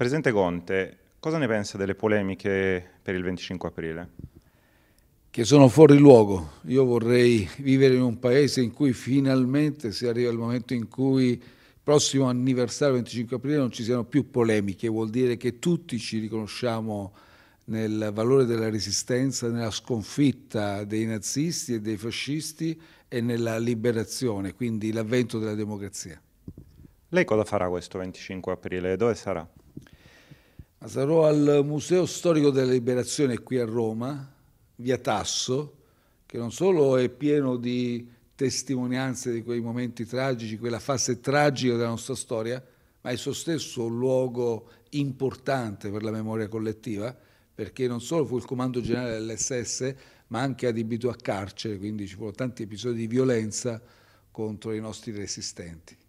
Presidente Conte, cosa ne pensa delle polemiche per il 25 aprile? Che sono fuori luogo. Io vorrei vivere in un paese in cui finalmente si arriva il momento in cui il prossimo anniversario 25 aprile non ci siano più polemiche, vuol dire che tutti ci riconosciamo nel valore della resistenza, nella sconfitta dei nazisti e dei fascisti e nella liberazione, quindi l'avvento della democrazia. Lei cosa farà questo 25 aprile? Dove sarà? Sarò al Museo Storico della Liberazione qui a Roma, via Tasso, che non solo è pieno di testimonianze di quei momenti tragici, quella fase tragica della nostra storia, ma è esso stesso un luogo importante per la memoria collettiva, perché non solo fu il comando generale dell'SS, ma anche adibito a carcere, quindi ci furono tanti episodi di violenza contro i nostri resistenti.